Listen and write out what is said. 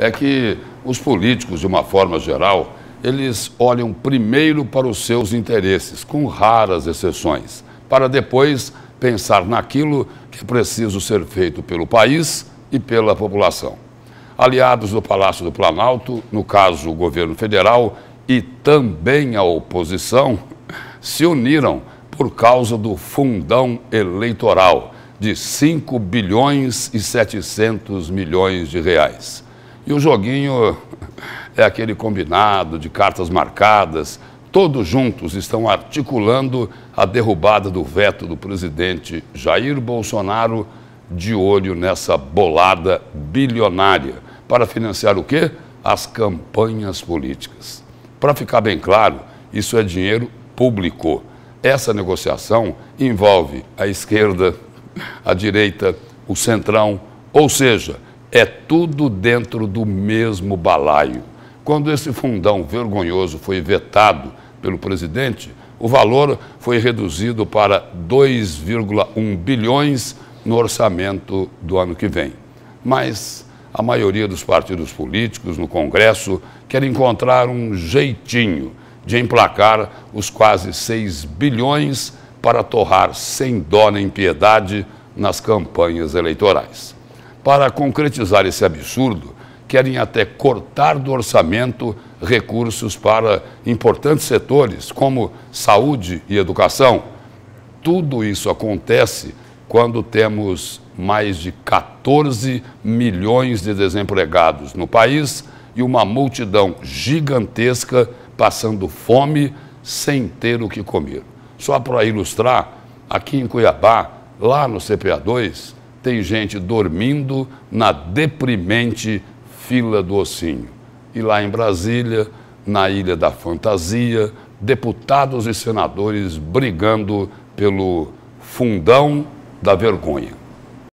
é que os políticos, de uma forma geral, eles olham primeiro para os seus interesses, com raras exceções, para depois pensar naquilo que é preciso ser feito pelo país e pela população. Aliados do Palácio do Planalto, no caso o governo federal e também a oposição, se uniram por causa do fundão eleitoral de 5 bilhões e 700 milhões de reais. E o joguinho é aquele combinado de cartas marcadas. Todos juntos estão articulando a derrubada do veto do presidente Jair Bolsonaro de olho nessa bolada bilionária para financiar o quê? As campanhas políticas. Para ficar bem claro, isso é dinheiro público. Essa negociação envolve a esquerda, a direita, o centrão, ou seja, é tudo dentro do mesmo balaio. Quando esse fundão vergonhoso foi vetado pelo presidente, o valor foi reduzido para 2,1 bilhões no orçamento do ano que vem. Mas a maioria dos partidos políticos no Congresso quer encontrar um jeitinho de emplacar os quase 6 bilhões para torrar sem dó nem piedade nas campanhas eleitorais. Para concretizar esse absurdo, querem até cortar do orçamento recursos para importantes setores como saúde e educação. Tudo isso acontece quando temos mais de 14 milhões de desempregados no país e uma multidão gigantesca passando fome sem ter o que comer. Só para ilustrar, aqui em Cuiabá, lá no CPA 2, tem gente dormindo na deprimente fila do ossinho. E lá em Brasília, na Ilha da Fantasia, deputados e senadores brigando pelo fundão da vergonha.